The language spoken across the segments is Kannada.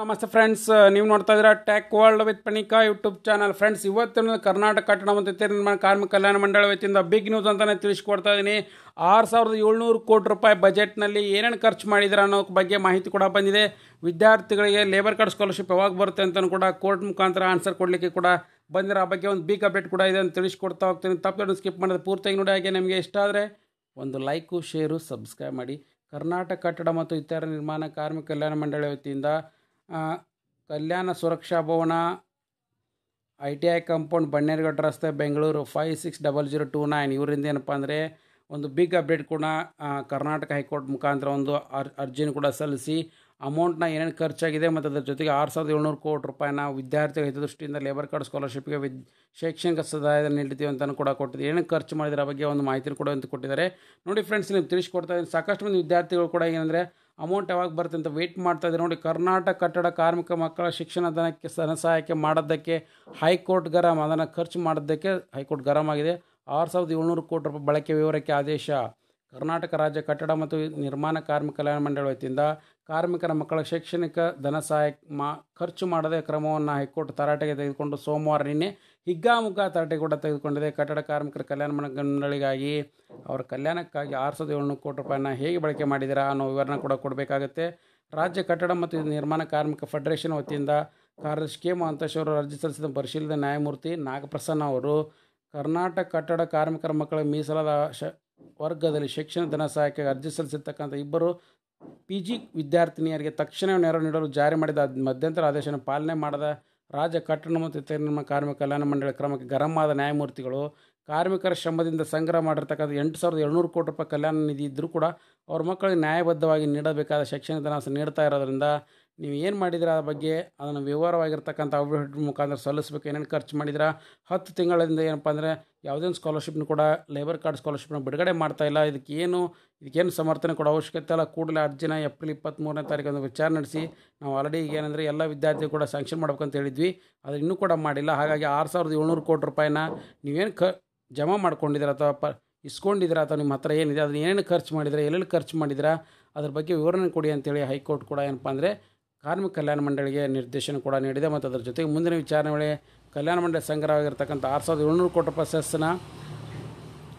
ನಮಸ್ತೆ ಫ್ರೆಂಡ್ಸ್ ನೀವು ನೋಡ್ತಾ ಇದ್ದೀರಾ tech world with Panika YouTube channel friends ಇವತ್ತಿನ ಕರ್ನಾಟಕ ಕಟ್ಟಡ ಮತ್ತು ನಿರ್ಮಾಣ ಕಾರ್ಮಿಕ ಕಲ್ಯಾಣ ಮಂಡಳಿ ವತಿಯಿಂದ ಬಿಗ್ ನ್ಯೂಸ್ ಅಂತಲೇ ತಿಳಿಸ್ಕೊಡ್ತಾ ಇದ್ದೀನಿ ಆರು ಸಾವಿರದ ಏಳ್ನೂರು ಕೋಟಿ ರೂಪಾಯಿ ಬಜೆಟ್ನಲ್ಲಿ ಏನೇನು ಖರ್ಚು ಮಾಡಿದ್ರೆ ಅನ್ನೋ ಬಗ್ಗೆ ಮಾಹಿತಿ ಕೂಡ ಬಂದಿದೆ ವಿದ್ಯಾರ್ಥಿಗಳಿಗೆ ಲೇಬರ್ ಕಾರ್ಡ್ ಸ್ಕಾಲರ್ಶಿಪ್ ಯಾವಾಗ ಬರುತ್ತೆ ಅಂತಲೂ ಕೂಡ ಕೋರ್ಟ್ ಮುಖಾಂತರ ಆನ್ಸರ್ ಕೊಡಲಿಕ್ಕೆ ಕೂಡ ಬಂದಿರೋ ಆ ಬಗ್ಗೆ ಒಂದು ಬಿಗ್ ಅಪ್ಡೇಟ್ ಕೂಡ ಇದೆ ಅಂತ ತಿಳಿಸ್ಕೊಡ್ತಾ ಹೋಗ್ತೀನಿ ತಪ್ಪು ಸ್ಕಿಪ್ ಮಾಡೋದು ಪೂರ್ತಿಯಾಗಿ ನೋಡಿ ಹಾಗೆ ನಿಮಗೆ ಇಷ್ಟ ಆದರೆ ಒಂದು ಲೈಕು ಶೇರು ಸಬ್ಸ್ಕ್ರೈಬ್ ಮಾಡಿ ಕರ್ನಾಟಕ ಕಟ್ಟಡ ಮತ್ತು ಇತರ ನಿರ್ಮಾಣ ಕಾರ್ಮಿಕ ಕಲ್ಯಾಣ ಮಂಡಳಿ ವತಿಯಿಂದ Kalyana Suraksha Bhavana I T I compound Bannerughatta ರಸ್ತೆ Bengaluru five six double zero two nine ಇವರಿಂದ ಏನಪ್ಪ ಅಂದರೆ ಒಂದು ಬಿಗ್ ಅಪ್ಡೇಟ್ ಕೂಡ ಕರ್ನಾಟಕ ಹೈಕೋರ್ಟ್ ಮುಖಾಂತರ ಒಂದು ಅರ್ಜಿಯನ್ನು ಕೂಡ ಸಲ್ಲಿಸಿ ಅಮೌಂಟ್ನ ಏನೇನು ಖರ್ಚಾಗಿದೆ ಮತ್ತು ಅದರ ಜೊತೆಗೆ ಆರು ಸಾವಿರದ ಏಳ್ನೂರು ಕೋಟಿ ರೂಪಾಯಿನ ವಿದ್ಯಾರ್ಥಿಗಳ ಹಿತದೃಷ್ಟಿಯಿಂದ ಲೇಬರ್ ಕಾರ್ಡ್ ಸ್ಕಾಲರ್ಶಿಪ್ಗೆ ವಿದ್ ಶೈಕ್ಷಣಿಕ ಸಹಾಯ ನೀಡ್ತೀವಿ ಅಂತಲೂ ಕೂಡ ಕೊಟ್ಟಿದ್ದೆ ಏನೇನು ಖರ್ಚು ಮಾಡಿದ್ರ ಬಗ್ಗೆ ಒಂದು ಮಾಹಿತಿ ಕೂಡ ಅಂತ ಕೊಟ್ಟಿದ್ದಾರೆ ನೋಡಿ ಫ್ರೆಂಡ್ಸ್ ನೀವು ತಿಳಿಸ್ಕೊಡ್ತಾ ಇದ್ದೀನಿ ಸಾಕಷ್ಟು ಮಂದಿ ವಿದ್ಯಾರ್ಥಿಗಳು ಕೂಡ ಏನಂದರೆ ಅಮೌಂಟ್ ಯಾವಾಗ ಬರುತ್ತೆ ಅಂತ ವೆಯ್ಟ್ ಮಾಡ್ತಾ ಇದ್ದಾರೆ ನೋಡಿ ಕರ್ನಾಟಕ ಕಟ್ಟಡ ಕಾರ್ಮಿಕ ಮಕ್ಕಳ ಶಿಕ್ಷಣ ಧನಕ್ಕೆ ಧನ ಸಹಾಯಕ್ಕೆ ಮಾಡೋದಕ್ಕೆ ಹೈಕೋರ್ಟ್ ಗರಂ ಅದನ್ನು ಖರ್ಚು ಮಾಡೋದಕ್ಕೆ ಹೈಕೋರ್ಟ್ ಗರಂ ಆಗಿದೆ ಆರು ಸಾವಿರದ ಏಳ್ನೂರು ಕೋಟಿ ರೂಪಾಯಿ ಬಳಕೆ ವಿವರಕ್ಕೆ ಆದೇಶ ಕರ್ನಾಟಕ ರಾಜ್ಯ ಕಟ್ಟಡ ಮತ್ತು ನಿರ್ಮಾಣ ಕಾರ್ಮಿಕ ಕಲ್ಯಾಣ ಮಂಡಳಿ ವತಿಯಿಂದ ಕಾರ್ಮಿಕರ ಮಕ್ಕಳ ಶೈಕ್ಷಣಿಕ ಧನ ಸಹಾಯ ಮಾ ಖರ್ಚು ಮಾಡದೆ ಕ್ರಮವನ್ನು ಹೈಕೋರ್ಟ್ ತರಾಟೆಗೆ ತೆಗೆದುಕೊಂಡು ಸೋಮವಾರ ನಿನ್ನೆ ಹಿಗ್ಗಾಮುಗ್ಗಾ ತರಾಟೆ ಕೂಡ ತೆಗೆದುಕೊಂಡಿದೆ ಕಟ್ಟಡ ಕಾರ್ಮಿಕರ ಕಲ್ಯಾಣ ಮಂಡಳಿಗಾಗಿ ಅವರ ಕಲ್ಯಾಣಕ್ಕಾಗಿ ಆರು ಸಾವಿರದ ಏಳ್ನೂರು ಕೋಟಿ ರೂಪಾಯಿನ ಹೇಗೆ ಬಳಕೆ ಮಾಡಿದ್ದೀರಾ ಅನ್ನೋ ವಿವರಣೆ ಕೂಡ ಕೊಡಬೇಕಾಗುತ್ತೆ ರಾಜ್ಯ ಕಟ್ಟಡ ಮತ್ತು ನಿರ್ಮಾಣ ಕಾರ್ಮಿಕ ಫೆಡರೇಷನ್ ವತಿಯಿಂದ ಕಾರ್ಯದರ್ಶಿ ಕೆ ಮಹಂತೇಶ್ ಅವರು ಅರ್ಜಿ ಸಲ್ಲಿಸಿದ ಪರಿಶೀಲಿತ ನ್ಯಾಯಮೂರ್ತಿ ನಾಗಪ್ರಸನ್ನ ಅವರು ಕರ್ನಾಟಕ ಕಟ್ಟಡ ಕಾರ್ಮಿಕರ ಮಕ್ಕಳ ಮೀಸಲಾದ ಶ ವರ್ಗದಲ್ಲಿ ಶಿಕ್ಷಣ ಧನ ಸಹಾಯಕ್ಕಾಗಿ ಅರ್ಜಿ ಸಲ್ಲಿಸಿರ್ತಕ್ಕಂಥ ಇಬ್ಬರು ಪಿ ಜಿ ವಿದ್ಯಾರ್ಥಿನಿಯರಿಗೆ ತಕ್ಷಣ ನೆರವು ನೀಡಲು ಜಾರಿ ಮಾಡಿದ ಮಧ್ಯಂತರ ಆದೇಶವನ್ನು ಪಾಲನೆ ಮಾಡದ ರಾಜ್ಯ ಕಟ್ಟಡ ಮತ್ತು ಇತರ ಕಾರ್ಮಿಕ ಕಲ್ಯಾಣ ಮಂಡಳಿ ಕ್ರಮಕ್ಕೆ ಗರಂ ಆದ ನ್ಯಾಯಮೂರ್ತಿಗಳು ಕಾರ್ಮಿಕರ ಶ್ರಮದಿಂದ ಸಂಗ್ರಹ ಮಾಡಿರ್ತಕ್ಕಂಥ ಎಂಟು ಸಾವಿರದ ಏಳ್ನೂರು ಕೋಟಿ ರೂಪಾಯಿ ಕಲ್ಯಾಣ ನಿಧಿ ಇದ್ದರೂ ಕೂಡ ಅವ್ರ ಮಕ್ಕಳಿಗೆ ನ್ಯಾಯಬದ್ಧವಾಗಿ ನೀಡಬೇಕಾದ ಶೈಕ್ಷಣಿಕ ಧನ ನೀಡ್ತಾ ಇರೋದರಿಂದ ನೀವು ಏನು ಮಾಡಿದ್ರೆ ಅದರ ಬಗ್ಗೆ ಅದನ್ನು ವಿವರವಾಗಿರ್ತಕ್ಕಂಥ ಅಭಿವೃದ್ಧಿ ಮುಖಾಂತರ ಸಲ್ಲಿಸ್ಬೇಕು ಏನೇನು ಖರ್ಚು ಮಾಡಿದ್ರ ಹತ್ತು ತಿಂಗಳಿಂದ ಏನಪ್ಪ ಅಂದರೆ ಒಂದು ಸ್ಕಾಲರ್ಶಿಪ್ನು ಕೂಡ ಲೇಬರ್ ಕಾರ್ಡ್ ಸ್ಕಾಲರ್ಶಿಪ್ನ ಬಿಡುಗಡೆ ಮಾಡ್ತಾಯಿಲ್ಲ ಇದಕ್ಕೇನು ಇದಕ್ಕೇನು ಸಮರ್ಥನೆ ಕೊಡೋ ಅವಶ್ಯಕತೆ ಅಲ್ಲ ಕೂಡಲೇ ಅರ್ಜಿನ ಏಪ್ರಿಲ್ ಇಪ್ಪತ್ತ್ಮೂರನೇ ತಾರೀಕು ವಿಚಾರ ನಡೆಸಿ ನಾವು ಆಲ್ರೆಡಿ ಈಗ ಏನಂದರೆ ಎಲ್ಲ ವಿದ್ಯಾರ್ಥಿಗಳು ಕೂಡ ಸ್ಯಾಂಕ್ಷನ್ ಮಾಡ್ಬೇಕಂತ ಹೇಳಿದ್ವಿ ಆದರೆ ಇನ್ನೂ ಕೂಡ ಮಾಡಿಲ್ಲ ಹಾಗಾಗಿ ಆರು ಸಾವಿರದ ಏಳ್ನೂರು ಕೋಟಿ ರೂಪಾಯಿನ ನೀವೇನು ಕ ಜಮಾ ಮಾಡ್ಕೊಂಡಿದ್ದೀರ ಅಥವಾ ಪ ಇಸ್ಕೊಂಡಿದ್ದೀರಾ ಅಥವಾ ನಿಮ್ಮ ಹತ್ರ ಏನಿದೆ ಅದನ್ನ ಏನೇನು ಖರ್ಚು ಮಾಡಿದರೆ ಎಲ್ಲೆಲ್ಲಿ ಖರ್ಚು ಮಾಡಿದಿರಾ ಅದ್ರ ಬಗ್ಗೆ ವಿವರಣೆ ಕೊಡಿ ಅಂತೇಳಿ ಹೈಕೋರ್ಟ್ ಕೂಡ ಏನಪ್ಪ ಅಂದರೆ ಕಾರ್ಮಿಕ ಕಲ್ಯಾಣ ಮಂಡಳಿಗೆ ನಿರ್ದೇಶನ ಕೂಡ ನೀಡಿದೆ ಮತ್ತು ಅದರ ಜೊತೆಗೆ ಮುಂದಿನ ವಿಚಾರಣೆ ವೇಳೆ ಕಲ್ಯಾಣ ಮಂಡಳಿ ಸಂಗ್ರಹವಾಗಿರ್ತಕ್ಕಂಥ ಆರು ಸಾವಿರದ ಏಳ್ನೂರು ಕೋಟಿ ರೂಪಾಯಿ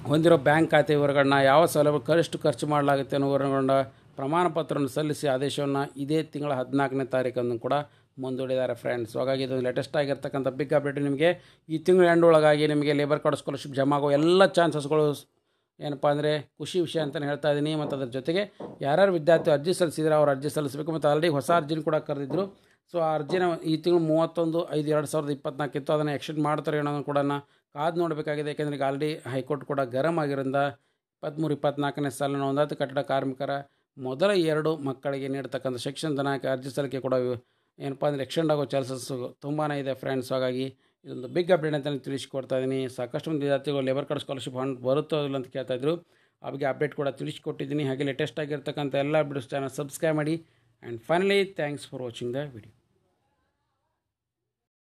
ಹೊಂದಿರೋ ಬ್ಯಾಂಕ್ ಖಾತೆ ವಿವರಗಳನ್ನ ಯಾವ ಸೌಲಭ್ಯ ಕರೆಷ್ಟು ಖರ್ಚು ಮಾಡಲಾಗುತ್ತೆ ಅನ್ನೋ ಪ್ರಮಾಣ ಪತ್ರವನ್ನು ಸಲ್ಲಿಸಿ ಆದೇಶವನ್ನು ಇದೇ ತಿಂಗಳ ಹದಿನಾಲ್ಕನೇ ತಾರೀಕನ್ನು ಕೂಡ ಮುಂದೂಡಿದ್ದಾರೆ ಫ್ರೆಂಡ್ಸ್ ಹಾಗಾಗಿ ಇದೊಂದು ಲೇಟೆಸ್ಟ್ ಆಗಿರ್ತಕ್ಕಂಥ ಬಿಗ್ ಅಪ್ಡೇಟ್ ನಿಮಗೆ ಈ ತಿಂಗಳು ಎಂಡ್ ಒಳಗಾಗಿ ನಿಮಗೆ ಲೇಬರ್ ಕಾರ್ಡ್ ಸ್ಕಾಲರ್ಶಿಪ್ ಜಮಾಗೋ ಎಲ್ಲ ಚಾನ್ಸಸ್ಗಳು ಏನಪ್ಪ ಅಂದರೆ ಖುಷಿ ವಿಷಯ ಅಂತಲೇ ಹೇಳ್ತಾ ಇದ್ದೀನಿ ಮತ್ತು ಅದರ ಜೊತೆಗೆ ಯಾರ್ಯಾರು ವಿದ್ಯಾರ್ಥಿ ಅರ್ಜಿ ಸಲ್ಲಿಸಿದ್ರೆ ಅವ್ರು ಅರ್ಜಿ ಸಲ್ಲಿಸಬೇಕು ಮತ್ತು ಆಲ್ರೆಡಿ ಹೊಸ ಅರ್ಜಿನ ಕೂಡ ಕರೆದಿದ್ದರು ಸೊ ಆ ಅರ್ಜಿನ ಈ ತಿಂಗಳು ಮೂವತ್ತೊಂದು ಐದು ಎರಡು ಸಾವಿರದ ಇಪ್ಪತ್ತ್ನಾಲ್ಕಿತ್ತು ಅದನ್ನು ಎಕ್ಸ್ಟೆಂಡ್ ಮಾಡ್ತಾರೆ ಅನ್ನೋದನ್ನು ಕೂಡ ಕಾದು ನೋಡಬೇಕಾಗಿದೆ ಏಕೆಂದರೆ ಈಗ ಆಲ್ರೆಡಿ ಹೈಕೋರ್ಟ್ ಕೂಡ ಗರಂ ಆಗಿರೋದ್ರಿಂದ ಇಪ್ಪತ್ತ್ಮೂರು ಇಪ್ಪತ್ನಾಲ್ಕನೇ ಸಾಲಿನ ಒಂದಾದ ಕಟ್ಟಡ ಕಾರ್ಮಿಕರ ಮೊದಲ ಎರಡು ಮಕ್ಕಳಿಗೆ ಶಿಕ್ಷಣ ಶಿಕ್ಷಣಧನ ಅರ್ಜಿ ಸಲ್ಲಿಕೆ ಕೂಡ ಏನಪ್ಪ ಅಂದರೆ ಎಕ್ಸ್ಟೆಂಡ್ ಆಗೋ ಚಾನ್ಸಸ್ಸು ತುಂಬಾ ಇದೆ ಫ್ರೆಂಡ್ಸ್ ಹಾಗಾಗಿ ಇದೊಂದು ಬಿಗ್ ಅಪ್ಡೇಟ್ ಅಂತ ನಾನು ತಿಳಿಸಿಕೊಡ್ತಾ ಇದ್ದೀನಿ ಸಾಕಷ್ಟು ಮಂದಿ ವಿದ್ಯಾರ್ಥಿಗಳು ಲೇಬರ್ ಕಾರ್ಡ್ ಸ್ಕಾಲರ್ಶಿಪ್ ಹಣ್ಣು ಬರುತ್ತೋ ಇಲ್ಲ ಅಂತ ಕೇಳ್ತಾಯಿದ್ರು ಆ ಬಗ್ಗೆ ಅಪ್ಡೇಟ್ ಕೂಡ ತಿಳಿಸಿಕೊಟ್ಟಿದ್ದೀನಿ ಹಾಗೆ ಲೇಟೆಸ್ಟ್ ಆಗಿರ್ತಕ್ಕಂಥ ಎಲ್ಲ ಅಪ್ಡೇಟ್ಸ್ ಚಾನಲ್ ಸಬ್ಸ್ಕ್ರೈಬ್ ಮಾಡಿ and finally thanks for watching the video